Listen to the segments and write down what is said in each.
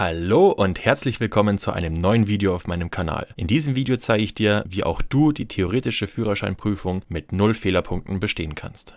Hallo und herzlich willkommen zu einem neuen Video auf meinem Kanal. In diesem Video zeige ich dir, wie auch du die theoretische Führerscheinprüfung mit null Fehlerpunkten bestehen kannst.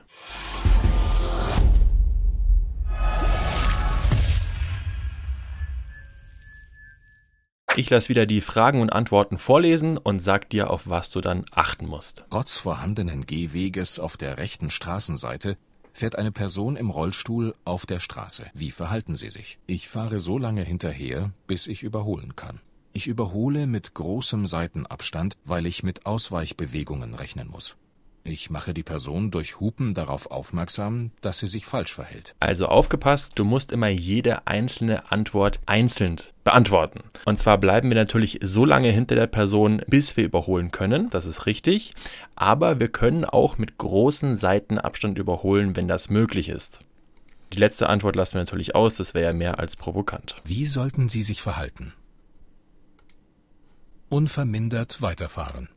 Ich lasse wieder die Fragen und Antworten vorlesen und sag dir, auf was du dann achten musst. Trotz vorhandenen Gehweges auf der rechten Straßenseite fährt eine Person im Rollstuhl auf der Straße. Wie verhalten Sie sich? Ich fahre so lange hinterher, bis ich überholen kann. Ich überhole mit großem Seitenabstand, weil ich mit Ausweichbewegungen rechnen muss. Ich mache die Person durch Hupen darauf aufmerksam, dass sie sich falsch verhält. Also aufgepasst, du musst immer jede einzelne Antwort einzeln beantworten. Und zwar bleiben wir natürlich so lange hinter der Person, bis wir überholen können, das ist richtig, aber wir können auch mit großen Seitenabstand überholen, wenn das möglich ist. Die letzte Antwort lassen wir natürlich aus, das wäre ja mehr als provokant. Wie sollten Sie sich verhalten? Unvermindert weiterfahren.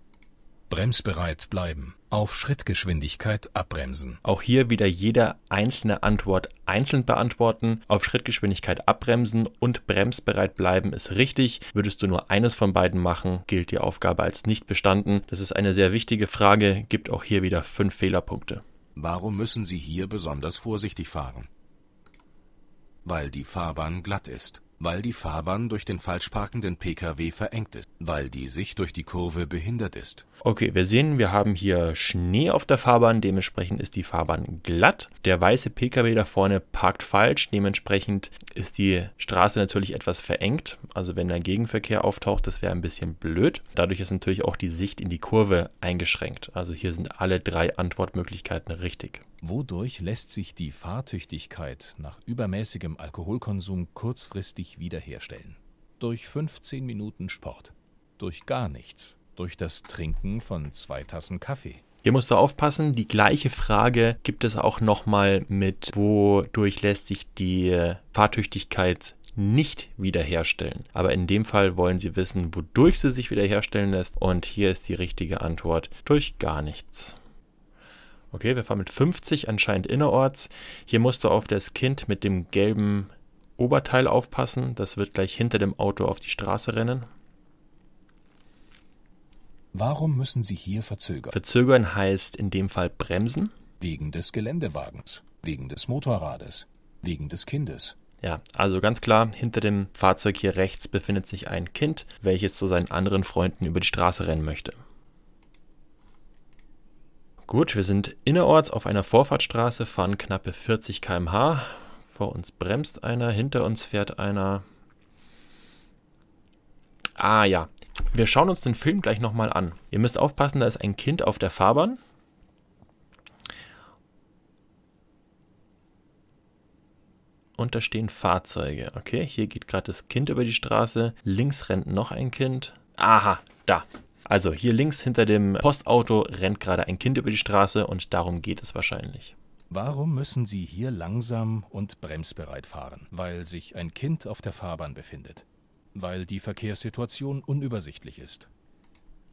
Bremsbereit bleiben. Auf Schrittgeschwindigkeit abbremsen. Auch hier wieder jede einzelne Antwort einzeln beantworten. Auf Schrittgeschwindigkeit abbremsen und bremsbereit bleiben ist richtig. Würdest du nur eines von beiden machen, gilt die Aufgabe als nicht bestanden. Das ist eine sehr wichtige Frage, gibt auch hier wieder fünf Fehlerpunkte. Warum müssen Sie hier besonders vorsichtig fahren? Weil die Fahrbahn glatt ist weil die Fahrbahn durch den falsch parkenden Pkw verengt ist, weil die Sicht durch die Kurve behindert ist. Okay, wir sehen, wir haben hier Schnee auf der Fahrbahn, dementsprechend ist die Fahrbahn glatt. Der weiße Pkw da vorne parkt falsch, dementsprechend ist die Straße natürlich etwas verengt. Also wenn da Gegenverkehr auftaucht, das wäre ein bisschen blöd. Dadurch ist natürlich auch die Sicht in die Kurve eingeschränkt. Also hier sind alle drei Antwortmöglichkeiten richtig. Wodurch lässt sich die Fahrtüchtigkeit nach übermäßigem Alkoholkonsum kurzfristig wiederherstellen? Durch 15 Minuten Sport. Durch gar nichts. Durch das Trinken von zwei Tassen Kaffee. Hier musst du aufpassen, die gleiche Frage gibt es auch nochmal mit, wodurch lässt sich die Fahrtüchtigkeit nicht wiederherstellen. Aber in dem Fall wollen sie wissen, wodurch sie sich wiederherstellen lässt. Und hier ist die richtige Antwort, durch gar nichts. Okay, wir fahren mit 50 anscheinend innerorts. Hier musst du auf das Kind mit dem gelben Oberteil aufpassen. Das wird gleich hinter dem Auto auf die Straße rennen. Warum müssen Sie hier verzögern? Verzögern heißt in dem Fall bremsen. Wegen des Geländewagens, wegen des Motorrades, wegen des Kindes. Ja, also ganz klar, hinter dem Fahrzeug hier rechts befindet sich ein Kind, welches zu seinen anderen Freunden über die Straße rennen möchte. Gut, wir sind innerorts auf einer Vorfahrtstraße, fahren knappe 40 km/h. Vor uns bremst einer, hinter uns fährt einer. Ah ja, wir schauen uns den Film gleich nochmal an. Ihr müsst aufpassen, da ist ein Kind auf der Fahrbahn. Und da stehen Fahrzeuge. Okay, hier geht gerade das Kind über die Straße. Links rennt noch ein Kind. Aha, da. Also hier links hinter dem Postauto rennt gerade ein Kind über die Straße und darum geht es wahrscheinlich. Warum müssen Sie hier langsam und bremsbereit fahren? Weil sich ein Kind auf der Fahrbahn befindet. Weil die Verkehrssituation unübersichtlich ist.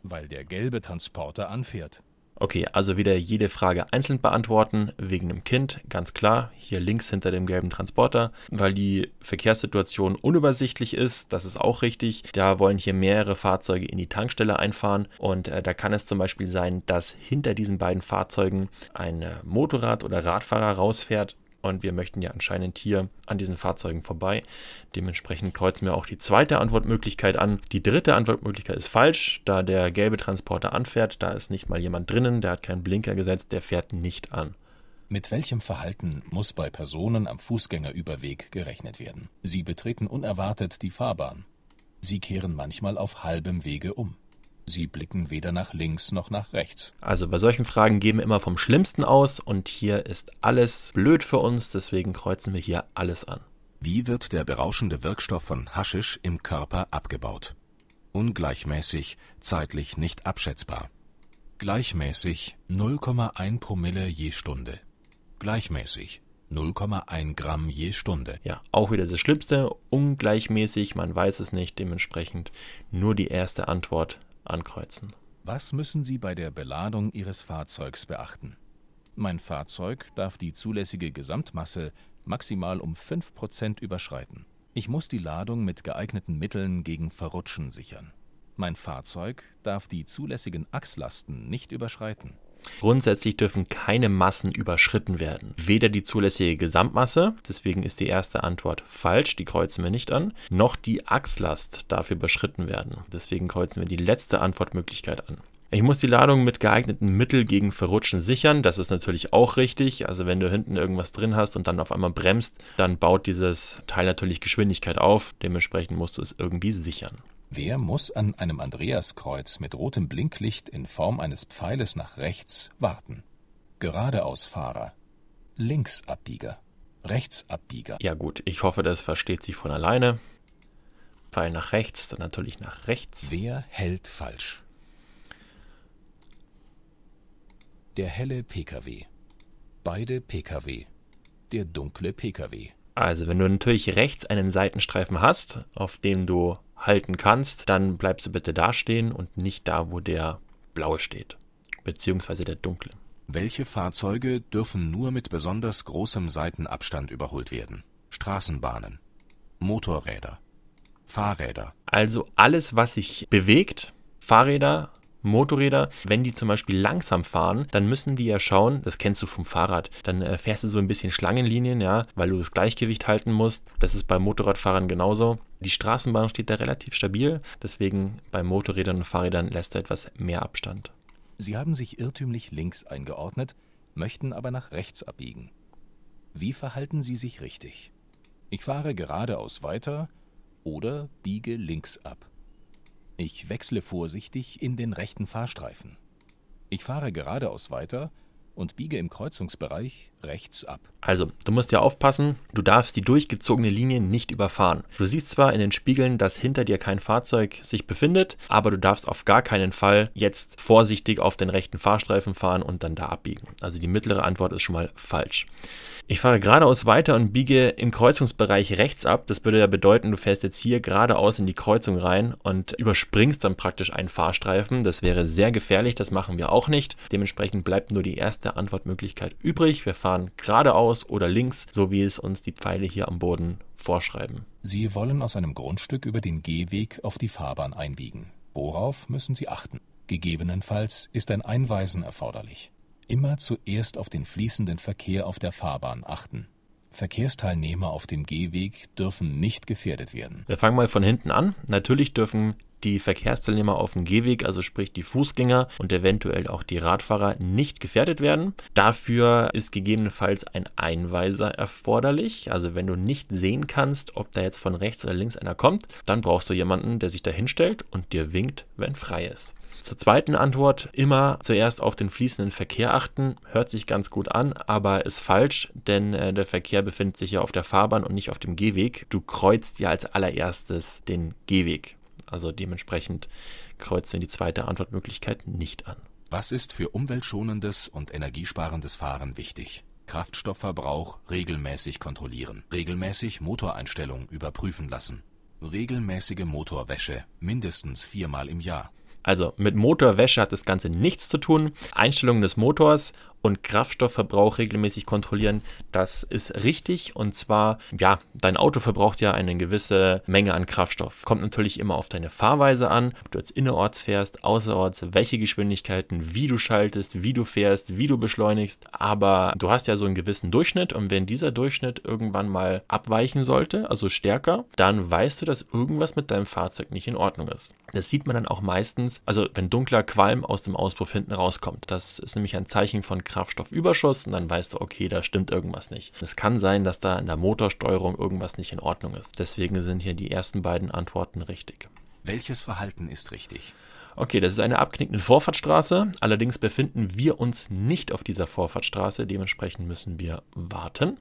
Weil der gelbe Transporter anfährt. Okay, also wieder jede Frage einzeln beantworten, wegen einem Kind, ganz klar, hier links hinter dem gelben Transporter, weil die Verkehrssituation unübersichtlich ist, das ist auch richtig. Da wollen hier mehrere Fahrzeuge in die Tankstelle einfahren und äh, da kann es zum Beispiel sein, dass hinter diesen beiden Fahrzeugen ein äh, Motorrad- oder Radfahrer rausfährt und wir möchten ja anscheinend hier an diesen Fahrzeugen vorbei. Dementsprechend kreuzen wir auch die zweite Antwortmöglichkeit an. Die dritte Antwortmöglichkeit ist falsch, da der gelbe Transporter anfährt. Da ist nicht mal jemand drinnen, der hat keinen Blinker gesetzt, der fährt nicht an. Mit welchem Verhalten muss bei Personen am Fußgängerüberweg gerechnet werden? Sie betreten unerwartet die Fahrbahn. Sie kehren manchmal auf halbem Wege um. Sie blicken weder nach links noch nach rechts. Also bei solchen Fragen gehen wir immer vom Schlimmsten aus und hier ist alles blöd für uns, deswegen kreuzen wir hier alles an. Wie wird der berauschende Wirkstoff von Haschisch im Körper abgebaut? Ungleichmäßig, zeitlich nicht abschätzbar. Gleichmäßig 0,1 Promille je Stunde. Gleichmäßig 0,1 Gramm je Stunde. Ja, auch wieder das Schlimmste, ungleichmäßig, man weiß es nicht, dementsprechend nur die erste Antwort ankreuzen. Was müssen Sie bei der Beladung Ihres Fahrzeugs beachten? Mein Fahrzeug darf die zulässige Gesamtmasse maximal um 5% überschreiten. Ich muss die Ladung mit geeigneten Mitteln gegen Verrutschen sichern. Mein Fahrzeug darf die zulässigen Achslasten nicht überschreiten. Grundsätzlich dürfen keine Massen überschritten werden. Weder die zulässige Gesamtmasse, deswegen ist die erste Antwort falsch, die kreuzen wir nicht an, noch die Achslast darf überschritten werden. Deswegen kreuzen wir die letzte Antwortmöglichkeit an. Ich muss die Ladung mit geeigneten Mitteln gegen Verrutschen sichern. Das ist natürlich auch richtig. Also wenn du hinten irgendwas drin hast und dann auf einmal bremst, dann baut dieses Teil natürlich Geschwindigkeit auf. Dementsprechend musst du es irgendwie sichern. Wer muss an einem Andreaskreuz mit rotem Blinklicht in Form eines Pfeiles nach rechts warten? Geradeausfahrer, Linksabbieger, Rechtsabbieger. Ja gut, ich hoffe, das versteht sich von alleine. Pfeil nach rechts, dann natürlich nach rechts. Wer hält falsch? Der helle Pkw. Beide Pkw. Der dunkle Pkw. Also, wenn du natürlich rechts einen Seitenstreifen hast, auf dem du halten kannst, dann bleibst du bitte da stehen und nicht da, wo der blaue steht, beziehungsweise der dunkle. Welche Fahrzeuge dürfen nur mit besonders großem Seitenabstand überholt werden? Straßenbahnen, Motorräder, Fahrräder. Also alles, was sich bewegt, Fahrräder, Motorräder, wenn die zum Beispiel langsam fahren, dann müssen die ja schauen, das kennst du vom Fahrrad, dann äh, fährst du so ein bisschen Schlangenlinien, ja, weil du das Gleichgewicht halten musst. Das ist bei Motorradfahrern genauso. Die Straßenbahn steht da relativ stabil, deswegen bei Motorrädern und Fahrrädern lässt du etwas mehr Abstand. Sie haben sich irrtümlich links eingeordnet, möchten aber nach rechts abbiegen. Wie verhalten Sie sich richtig? Ich fahre geradeaus weiter oder biege links ab. Ich wechsle vorsichtig in den rechten Fahrstreifen. Ich fahre geradeaus weiter und biege im Kreuzungsbereich rechts ab. Also, du musst ja aufpassen, du darfst die durchgezogene Linie nicht überfahren. Du siehst zwar in den Spiegeln, dass hinter dir kein Fahrzeug sich befindet, aber du darfst auf gar keinen Fall jetzt vorsichtig auf den rechten Fahrstreifen fahren und dann da abbiegen. Also die mittlere Antwort ist schon mal falsch. Ich fahre geradeaus weiter und biege im Kreuzungsbereich rechts ab. Das würde ja bedeuten, du fährst jetzt hier geradeaus in die Kreuzung rein und überspringst dann praktisch einen Fahrstreifen. Das wäre sehr gefährlich, das machen wir auch nicht. Dementsprechend bleibt nur die erste Antwortmöglichkeit übrig. Wir fahren fahren geradeaus oder links, so wie es uns die Pfeile hier am Boden vorschreiben. Sie wollen aus einem Grundstück über den Gehweg auf die Fahrbahn einbiegen. Worauf müssen Sie achten? Gegebenenfalls ist ein Einweisen erforderlich. Immer zuerst auf den fließenden Verkehr auf der Fahrbahn achten. Verkehrsteilnehmer auf dem Gehweg dürfen nicht gefährdet werden. Wir fangen mal von hinten an. Natürlich dürfen die Verkehrsteilnehmer auf dem Gehweg, also sprich die Fußgänger und eventuell auch die Radfahrer, nicht gefährdet werden. Dafür ist gegebenenfalls ein Einweiser erforderlich. Also wenn du nicht sehen kannst, ob da jetzt von rechts oder links einer kommt, dann brauchst du jemanden, der sich da hinstellt und dir winkt, wenn frei ist. Zur zweiten Antwort, immer zuerst auf den fließenden Verkehr achten. Hört sich ganz gut an, aber ist falsch, denn äh, der Verkehr befindet sich ja auf der Fahrbahn und nicht auf dem Gehweg. Du kreuzt ja als allererstes den Gehweg. Also dementsprechend kreuzen wir die zweite Antwortmöglichkeit nicht an. Was ist für umweltschonendes und energiesparendes Fahren wichtig? Kraftstoffverbrauch regelmäßig kontrollieren, regelmäßig Motoreinstellungen überprüfen lassen, regelmäßige Motorwäsche mindestens viermal im Jahr. Also mit Motorwäsche hat das Ganze nichts zu tun. Einstellungen des Motors und Kraftstoffverbrauch regelmäßig kontrollieren. Das ist richtig und zwar, ja, dein Auto verbraucht ja eine gewisse Menge an Kraftstoff. Kommt natürlich immer auf deine Fahrweise an, ob du jetzt innerorts fährst, außerorts, welche Geschwindigkeiten, wie du schaltest, wie du fährst, wie du beschleunigst. Aber du hast ja so einen gewissen Durchschnitt und wenn dieser Durchschnitt irgendwann mal abweichen sollte, also stärker, dann weißt du, dass irgendwas mit deinem Fahrzeug nicht in Ordnung ist. Das sieht man dann auch meistens, also wenn dunkler Qualm aus dem Auspuff hinten rauskommt. Das ist nämlich ein Zeichen von Kraftstoffüberschuss und dann weißt du, okay, da stimmt irgendwas nicht. Es kann sein, dass da in der Motorsteuerung irgendwas nicht in Ordnung ist. Deswegen sind hier die ersten beiden Antworten richtig. Welches Verhalten ist richtig? Okay, das ist eine abknickende Vorfahrtsstraße. Allerdings befinden wir uns nicht auf dieser Vorfahrtsstraße. Dementsprechend müssen wir warten.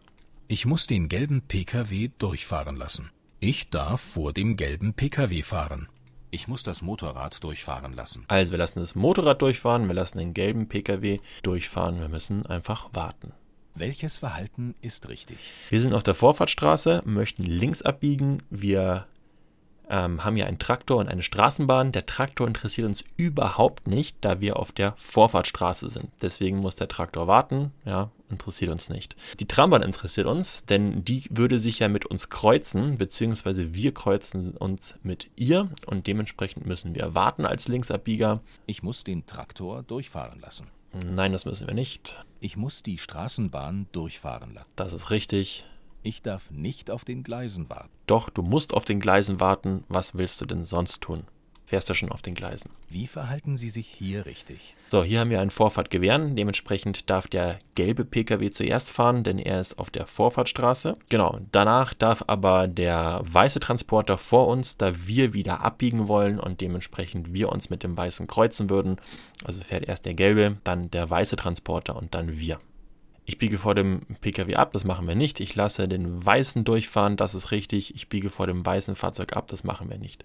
Ich muss den gelben Pkw durchfahren lassen. Ich darf vor dem gelben Pkw fahren. Ich muss das Motorrad durchfahren lassen. Also wir lassen das Motorrad durchfahren, wir lassen den gelben Pkw durchfahren, wir müssen einfach warten. Welches Verhalten ist richtig? Wir sind auf der Vorfahrtstraße, möchten links abbiegen. Wir ähm, haben ja einen Traktor und eine Straßenbahn. Der Traktor interessiert uns überhaupt nicht, da wir auf der Vorfahrtstraße sind. Deswegen muss der Traktor warten. Ja, interessiert uns nicht. Die Trambahn interessiert uns, denn die würde sich ja mit uns kreuzen, beziehungsweise wir kreuzen uns mit ihr und dementsprechend müssen wir warten als Linksabbieger. Ich muss den Traktor durchfahren lassen. Nein, das müssen wir nicht. Ich muss die Straßenbahn durchfahren lassen. Das ist richtig. Ich darf nicht auf den Gleisen warten. Doch, du musst auf den Gleisen warten. Was willst du denn sonst tun? fährst du schon auf den Gleisen. Wie verhalten Sie sich hier richtig? So, hier haben wir einen Vorfahrtgewehren. Dementsprechend darf der gelbe PKW zuerst fahren, denn er ist auf der Vorfahrtstraße. Genau, danach darf aber der weiße Transporter vor uns, da wir wieder abbiegen wollen und dementsprechend wir uns mit dem weißen kreuzen würden. Also fährt erst der gelbe, dann der weiße Transporter und dann wir. Ich biege vor dem PKW ab, das machen wir nicht. Ich lasse den weißen durchfahren, das ist richtig. Ich biege vor dem weißen Fahrzeug ab, das machen wir nicht.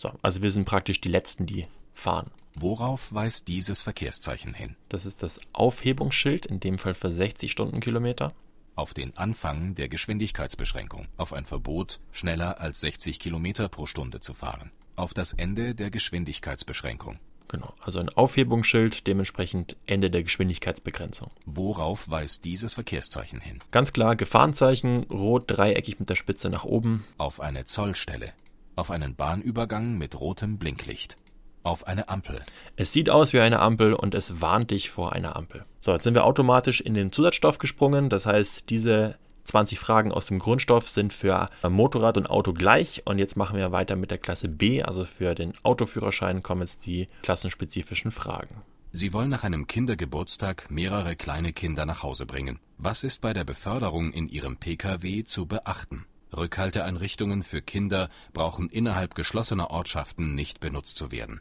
So, also wir sind praktisch die Letzten, die fahren. Worauf weist dieses Verkehrszeichen hin? Das ist das Aufhebungsschild, in dem Fall für 60 Stundenkilometer. Auf den Anfang der Geschwindigkeitsbeschränkung, auf ein Verbot, schneller als 60 Kilometer pro Stunde zu fahren. Auf das Ende der Geschwindigkeitsbeschränkung. Genau, also ein Aufhebungsschild, dementsprechend Ende der Geschwindigkeitsbegrenzung. Worauf weist dieses Verkehrszeichen hin? Ganz klar, Gefahrenzeichen, rot dreieckig mit der Spitze nach oben. Auf eine Zollstelle, auf einen Bahnübergang mit rotem Blinklicht. Auf eine Ampel. Es sieht aus wie eine Ampel und es warnt dich vor einer Ampel. So, jetzt sind wir automatisch in den Zusatzstoff gesprungen. Das heißt, diese 20 Fragen aus dem Grundstoff sind für Motorrad und Auto gleich. Und jetzt machen wir weiter mit der Klasse B, also für den Autoführerschein kommen jetzt die klassenspezifischen Fragen. Sie wollen nach einem Kindergeburtstag mehrere kleine Kinder nach Hause bringen. Was ist bei der Beförderung in Ihrem Pkw zu beachten? Rückhalteeinrichtungen für Kinder brauchen innerhalb geschlossener Ortschaften nicht benutzt zu werden.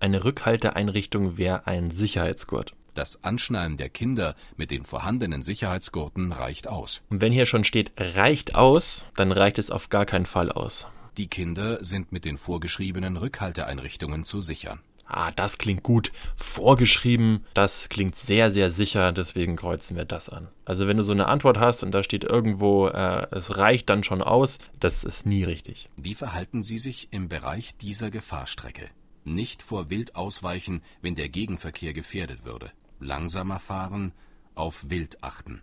Eine Rückhalteeinrichtung wäre ein Sicherheitsgurt. Das Anschnallen der Kinder mit den vorhandenen Sicherheitsgurten reicht aus. Und wenn hier schon steht reicht aus, dann reicht es auf gar keinen Fall aus. Die Kinder sind mit den vorgeschriebenen Rückhalteeinrichtungen zu sichern ah, das klingt gut, vorgeschrieben, das klingt sehr, sehr sicher, deswegen kreuzen wir das an. Also wenn du so eine Antwort hast und da steht irgendwo, äh, es reicht dann schon aus, das ist nie richtig. Wie verhalten Sie sich im Bereich dieser Gefahrstrecke? Nicht vor Wild ausweichen, wenn der Gegenverkehr gefährdet würde. Langsamer fahren, auf Wild achten.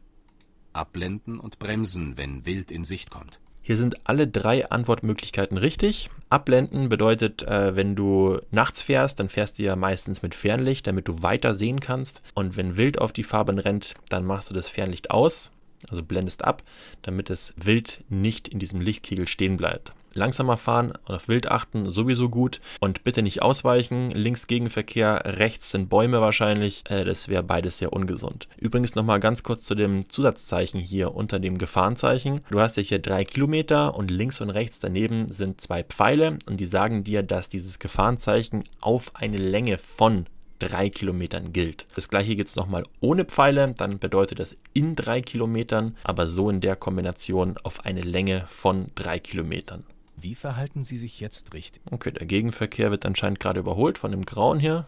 Abblenden und bremsen, wenn Wild in Sicht kommt. Hier sind alle drei Antwortmöglichkeiten richtig. Abblenden bedeutet, äh, wenn du nachts fährst, dann fährst du ja meistens mit Fernlicht, damit du weiter sehen kannst. Und wenn Wild auf die Farben rennt, dann machst du das Fernlicht aus also blendest ab, damit es wild nicht in diesem Lichtkegel stehen bleibt. Langsamer fahren und auf Wild achten sowieso gut und bitte nicht ausweichen. Links Gegenverkehr, rechts sind Bäume wahrscheinlich. Äh, das wäre beides sehr ungesund. Übrigens nochmal ganz kurz zu dem Zusatzzeichen hier unter dem Gefahrenzeichen. Du hast ja hier drei Kilometer und links und rechts daneben sind zwei Pfeile und die sagen dir, dass dieses Gefahrenzeichen auf eine Länge von drei Kilometern gilt. Das gleiche gibt es nochmal ohne Pfeile, dann bedeutet das in drei Kilometern, aber so in der Kombination auf eine Länge von drei Kilometern. Wie verhalten Sie sich jetzt richtig? Okay, der Gegenverkehr wird anscheinend gerade überholt von dem Grauen hier.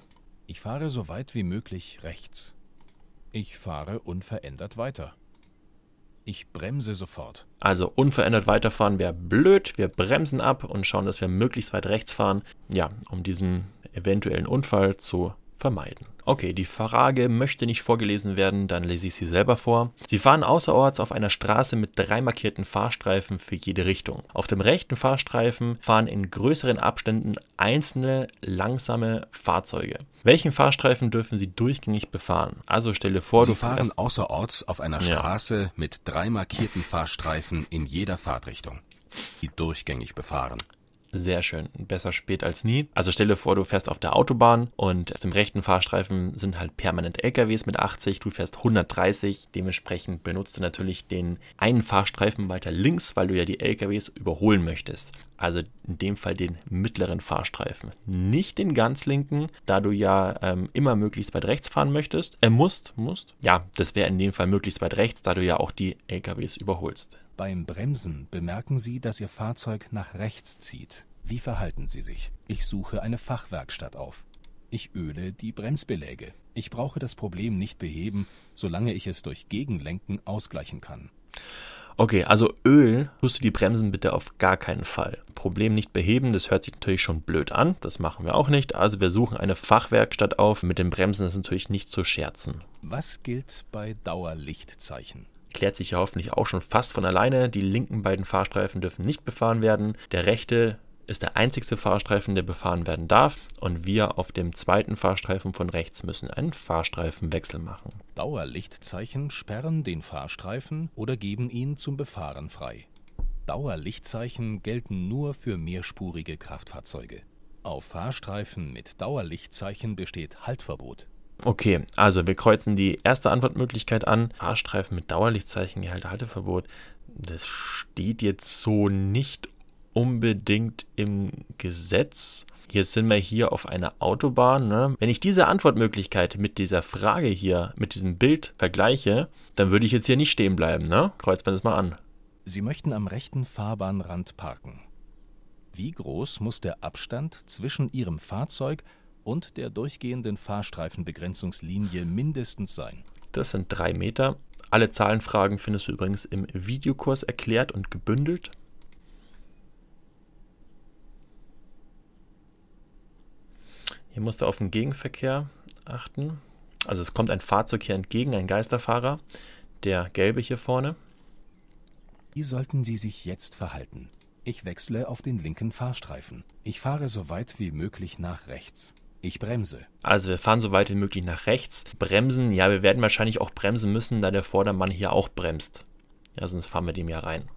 Ich fahre so weit wie möglich rechts. Ich fahre unverändert weiter. Ich bremse sofort. Also unverändert weiterfahren wäre blöd. Wir bremsen ab und schauen, dass wir möglichst weit rechts fahren. Ja, um diesen eventuellen Unfall zu vermeiden. Okay, die Frage möchte nicht vorgelesen werden, dann lese ich sie selber vor. Sie fahren außerorts auf einer Straße mit drei markierten Fahrstreifen für jede Richtung. Auf dem rechten Fahrstreifen fahren in größeren Abständen einzelne langsame Fahrzeuge. Welchen Fahrstreifen dürfen Sie durchgängig befahren? Also stelle vor, Sie fahren außerorts auf einer Straße ja. mit drei markierten Fahrstreifen in jeder Fahrtrichtung, die durchgängig befahren. Sehr schön. Besser spät als nie. Also stell dir vor, du fährst auf der Autobahn und auf dem rechten Fahrstreifen sind halt permanent LKWs mit 80, du fährst 130. Dementsprechend benutzt du natürlich den einen Fahrstreifen weiter links, weil du ja die LKWs überholen möchtest also in dem Fall den mittleren Fahrstreifen. Nicht den ganz linken, da du ja ähm, immer möglichst weit rechts fahren möchtest. Äh, musst, musst. Ja, das wäre in dem Fall möglichst weit rechts, da du ja auch die LKWs überholst. Beim Bremsen bemerken Sie, dass Ihr Fahrzeug nach rechts zieht. Wie verhalten Sie sich? Ich suche eine Fachwerkstatt auf. Ich öle die Bremsbeläge. Ich brauche das Problem nicht beheben, solange ich es durch Gegenlenken ausgleichen kann. Okay, also Öl tust du die Bremsen bitte auf gar keinen Fall. Problem nicht beheben, das hört sich natürlich schon blöd an, das machen wir auch nicht. Also wir suchen eine Fachwerkstatt auf, mit den Bremsen ist natürlich nicht zu scherzen. Was gilt bei Dauerlichtzeichen? Klärt sich ja hoffentlich auch schon fast von alleine. Die linken beiden Fahrstreifen dürfen nicht befahren werden. Der rechte ist der einzigste Fahrstreifen, der befahren werden darf und wir auf dem zweiten Fahrstreifen von rechts müssen einen Fahrstreifenwechsel machen. Dauerlichtzeichen sperren den Fahrstreifen oder geben ihn zum Befahren frei. Dauerlichtzeichen gelten nur für mehrspurige Kraftfahrzeuge. Auf Fahrstreifen mit Dauerlichtzeichen besteht Haltverbot. Okay, also wir kreuzen die erste Antwortmöglichkeit an. Fahrstreifen mit Dauerlichtzeichen, Gehalte, Halteverbot. Das steht jetzt so nicht unbedingt im Gesetz? Jetzt sind wir hier auf einer Autobahn. Ne? Wenn ich diese Antwortmöglichkeit mit dieser Frage hier, mit diesem Bild vergleiche, dann würde ich jetzt hier nicht stehen bleiben. Ne? Kreuzt man das mal an. Sie möchten am rechten Fahrbahnrand parken. Wie groß muss der Abstand zwischen Ihrem Fahrzeug und der durchgehenden Fahrstreifenbegrenzungslinie mindestens sein? Das sind drei Meter. Alle Zahlenfragen findest du übrigens im Videokurs erklärt und gebündelt. Ihr müsst auf den Gegenverkehr achten. Also es kommt ein Fahrzeug hier entgegen, ein Geisterfahrer, der gelbe hier vorne. Wie sollten Sie sich jetzt verhalten? Ich wechsle auf den linken Fahrstreifen. Ich fahre so weit wie möglich nach rechts. Ich bremse. Also wir fahren so weit wie möglich nach rechts. Bremsen, ja, wir werden wahrscheinlich auch bremsen müssen, da der Vordermann hier auch bremst. Ja, sonst fahren wir dem ja rein.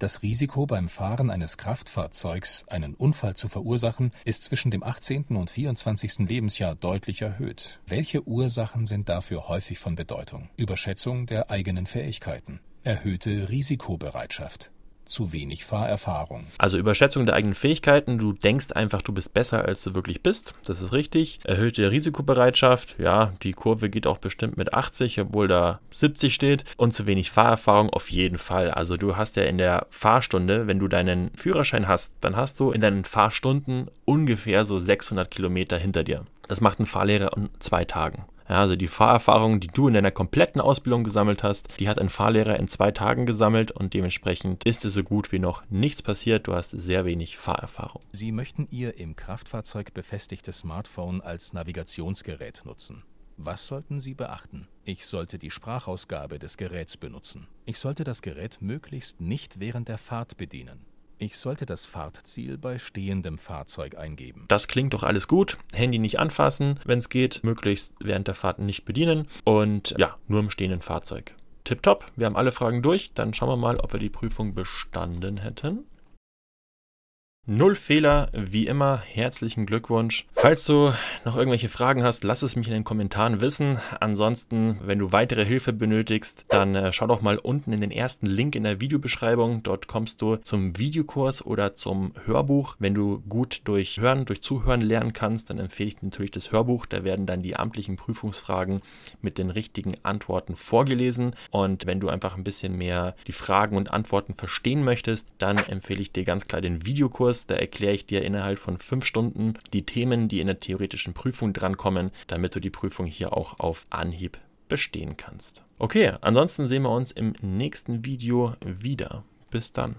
Das Risiko, beim Fahren eines Kraftfahrzeugs einen Unfall zu verursachen, ist zwischen dem 18. und 24. Lebensjahr deutlich erhöht. Welche Ursachen sind dafür häufig von Bedeutung? Überschätzung der eigenen Fähigkeiten, erhöhte Risikobereitschaft, zu wenig Fahrerfahrung. Also Überschätzung der eigenen Fähigkeiten, du denkst einfach, du bist besser, als du wirklich bist, das ist richtig. Erhöhte Risikobereitschaft, ja, die Kurve geht auch bestimmt mit 80, obwohl da 70 steht. Und zu wenig Fahrerfahrung auf jeden Fall. Also du hast ja in der Fahrstunde, wenn du deinen Führerschein hast, dann hast du in deinen Fahrstunden ungefähr so 600 Kilometer hinter dir. Das macht ein Fahrlehrer in zwei Tagen. Ja, also die Fahrerfahrung, die du in deiner kompletten Ausbildung gesammelt hast, die hat ein Fahrlehrer in zwei Tagen gesammelt und dementsprechend ist es so gut wie noch nichts passiert. Du hast sehr wenig Fahrerfahrung. Sie möchten Ihr im Kraftfahrzeug befestigtes Smartphone als Navigationsgerät nutzen. Was sollten Sie beachten? Ich sollte die Sprachausgabe des Geräts benutzen. Ich sollte das Gerät möglichst nicht während der Fahrt bedienen. Ich sollte das Fahrtziel bei stehendem Fahrzeug eingeben. Das klingt doch alles gut. Handy nicht anfassen, wenn es geht, möglichst während der Fahrt nicht bedienen und ja, nur im stehenden Fahrzeug. Tipptopp, wir haben alle Fragen durch. Dann schauen wir mal, ob wir die Prüfung bestanden hätten. Null Fehler, wie immer, herzlichen Glückwunsch. Falls du noch irgendwelche Fragen hast, lass es mich in den Kommentaren wissen. Ansonsten, wenn du weitere Hilfe benötigst, dann äh, schau doch mal unten in den ersten Link in der Videobeschreibung. Dort kommst du zum Videokurs oder zum Hörbuch. Wenn du gut durch Hören, durch Zuhören lernen kannst, dann empfehle ich dir natürlich das Hörbuch. Da werden dann die amtlichen Prüfungsfragen mit den richtigen Antworten vorgelesen. Und wenn du einfach ein bisschen mehr die Fragen und Antworten verstehen möchtest, dann empfehle ich dir ganz klar den Videokurs. Kurs, da erkläre ich dir innerhalb von fünf Stunden die Themen, die in der theoretischen Prüfung drankommen, damit du die Prüfung hier auch auf Anhieb bestehen kannst. Okay, ansonsten sehen wir uns im nächsten Video wieder. Bis dann.